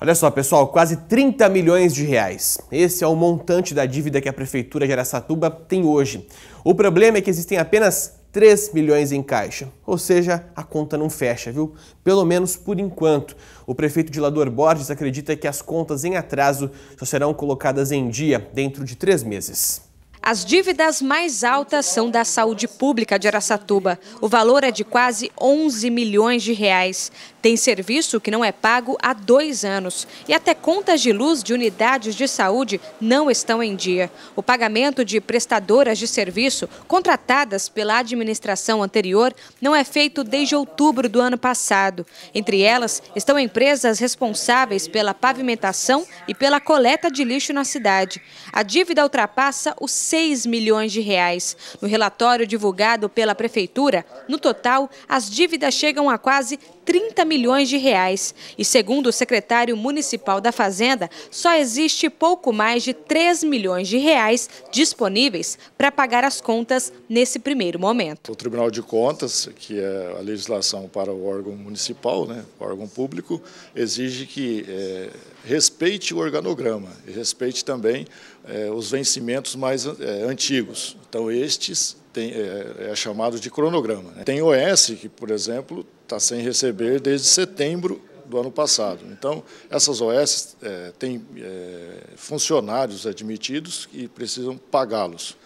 Olha só, pessoal, quase 30 milhões de reais. Esse é o montante da dívida que a prefeitura de Aracatuba tem hoje. O problema é que existem apenas 3 milhões em caixa, ou seja, a conta não fecha, viu? Pelo menos por enquanto. O prefeito de Lador Borges acredita que as contas em atraso só serão colocadas em dia dentro de três meses. As dívidas mais altas são da saúde pública de Araçatuba. O valor é de quase 11 milhões de reais. Tem serviço que não é pago há dois anos. E até contas de luz de unidades de saúde não estão em dia. O pagamento de prestadoras de serviço contratadas pela administração anterior não é feito desde outubro do ano passado. Entre elas estão empresas responsáveis pela pavimentação e pela coleta de lixo na cidade. A dívida ultrapassa os 6 milhões de reais. No relatório divulgado pela Prefeitura, no total, as dívidas chegam a quase 30 milhões de reais. E segundo o secretário municipal da Fazenda, só existe pouco mais de 3 milhões de reais disponíveis para pagar as contas nesse primeiro momento. O Tribunal de Contas, que é a legislação para o órgão municipal, né, o órgão público, exige que é, respeite o organograma, respeite também é, os vencimentos mais é, antigos. Então, estes tem, é, é, chamado de cronograma. Né? Tem OS, que, por exemplo, está sem receber desde setembro do ano passado. Então, essas OS é, têm é, funcionários admitidos e precisam pagá-los.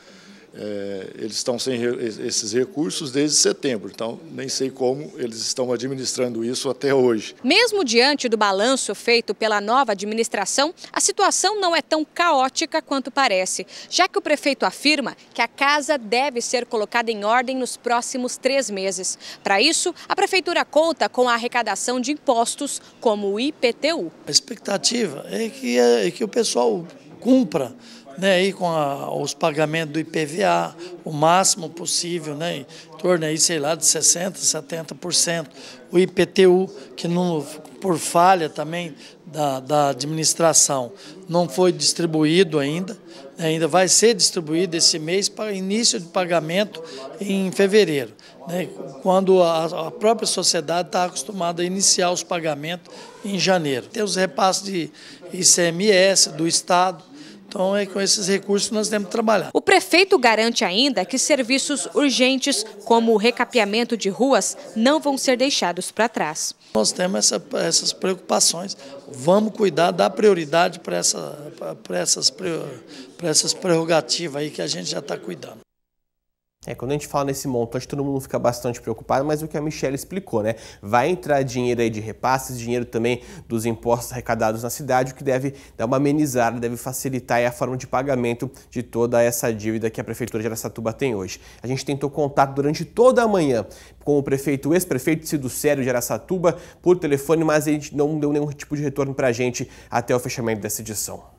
É, eles estão sem re, esses recursos desde setembro, então nem sei como eles estão administrando isso até hoje. Mesmo diante do balanço feito pela nova administração, a situação não é tão caótica quanto parece, já que o prefeito afirma que a casa deve ser colocada em ordem nos próximos três meses. Para isso, a prefeitura conta com a arrecadação de impostos, como o IPTU. A expectativa é que, é, que o pessoal cumpra né, aí com a, os pagamentos do IPVA, o máximo possível, né, em torno aí, sei lá, de 60%, 70%. O IPTU, que não, por falha também da, da administração, não foi distribuído ainda, né, ainda vai ser distribuído esse mês para início de pagamento em fevereiro, né, quando a, a própria sociedade está acostumada a iniciar os pagamentos em janeiro. Tem os repasses de ICMS do Estado, então é com esses recursos que nós temos que trabalhar. O prefeito garante ainda que serviços urgentes, como o recapeamento de ruas, não vão ser deixados para trás. Nós temos essa, essas preocupações. Vamos cuidar, dar prioridade para essa, essas, essas prerrogativas aí que a gente já está cuidando. É, quando a gente fala nesse montante, todo mundo fica bastante preocupado, mas o que a Michelle explicou, né? Vai entrar dinheiro aí de repasses, dinheiro também dos impostos arrecadados na cidade, o que deve dar uma amenizada, deve facilitar a forma de pagamento de toda essa dívida que a Prefeitura de Aracatuba tem hoje. A gente tentou contato durante toda a manhã com o prefeito, o ex-prefeito Cido Sério de Aracatuba, por telefone, mas ele não deu nenhum tipo de retorno pra gente até o fechamento dessa edição.